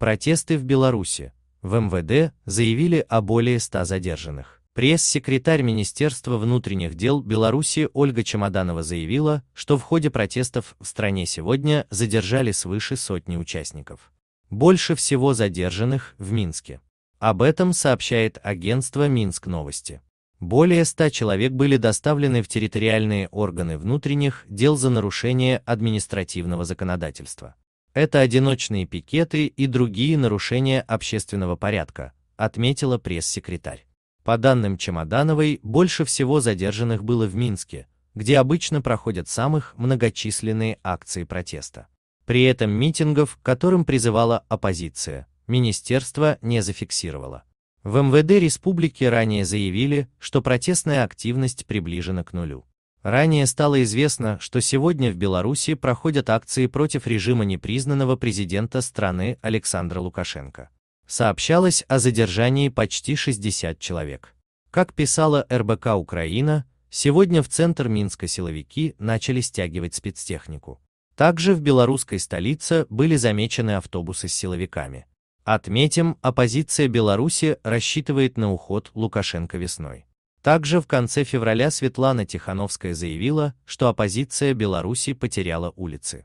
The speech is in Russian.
Протесты в Беларуси. В МВД заявили о более 100 задержанных. Пресс-секретарь Министерства внутренних дел Беларуси Ольга Чемоданова заявила, что в ходе протестов в стране сегодня задержали свыше сотни участников. Больше всего задержанных в Минске. Об этом сообщает агентство Минск Новости. Более 100 человек были доставлены в территориальные органы внутренних дел за нарушение административного законодательства. Это одиночные пикеты и другие нарушения общественного порядка, отметила пресс-секретарь. По данным Чемодановой, больше всего задержанных было в Минске, где обычно проходят самых многочисленные акции протеста. При этом митингов, которым призывала оппозиция, министерство не зафиксировало. В МВД республики ранее заявили, что протестная активность приближена к нулю. Ранее стало известно, что сегодня в Беларуси проходят акции против режима непризнанного президента страны Александра Лукашенко. Сообщалось о задержании почти 60 человек. Как писала РБК Украина, сегодня в центр Минска силовики начали стягивать спецтехнику. Также в белорусской столице были замечены автобусы с силовиками. Отметим, оппозиция Беларуси рассчитывает на уход Лукашенко весной. Также в конце февраля Светлана Тихановская заявила, что оппозиция Беларуси потеряла улицы.